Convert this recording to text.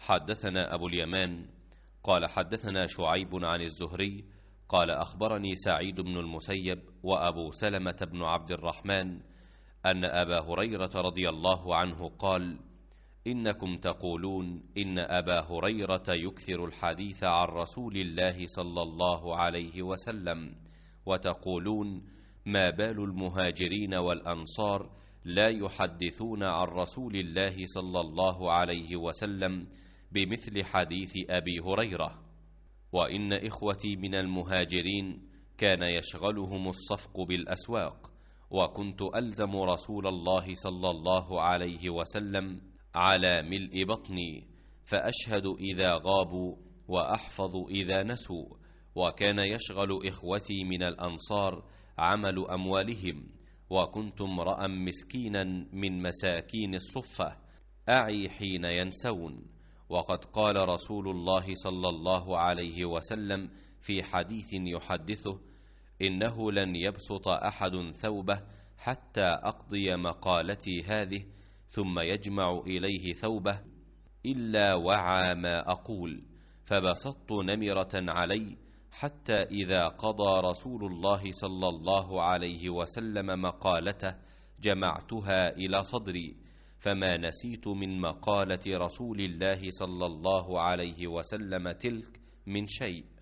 حدثنا أبو اليمان قال حدثنا شعيب عن الزهري قال أخبرني سعيد بن المسيب وأبو سلمة بن عبد الرحمن أن أبا هريرة رضي الله عنه قال إنكم تقولون إن أبا هريرة يكثر الحديث عن رسول الله صلى الله عليه وسلم وتقولون ما بال المهاجرين والأنصار لا يحدثون عن رسول الله صلى الله عليه وسلم بمثل حديث أبي هريرة وإن إخوتي من المهاجرين كان يشغلهم الصفق بالأسواق وكنت ألزم رسول الله صلى الله عليه وسلم على ملء بطني فأشهد إذا غابوا وأحفظ إذا نسوا وكان يشغل إخوتي من الأنصار عمل أموالهم وكنت امرأ مسكينا من مساكين الصفة أعي حين ينسون وقد قال رسول الله صلى الله عليه وسلم في حديث يحدثه إنه لن يبسط أحد ثوبه حتى أقضي مقالتي هذه ثم يجمع إليه ثوبه إلا وعى ما أقول فبسطت نمرة علي حتى إذا قضى رسول الله صلى الله عليه وسلم مقالته جمعتها إلى صدري فما نسيت من مقالة رسول الله صلى الله عليه وسلم تلك من شيء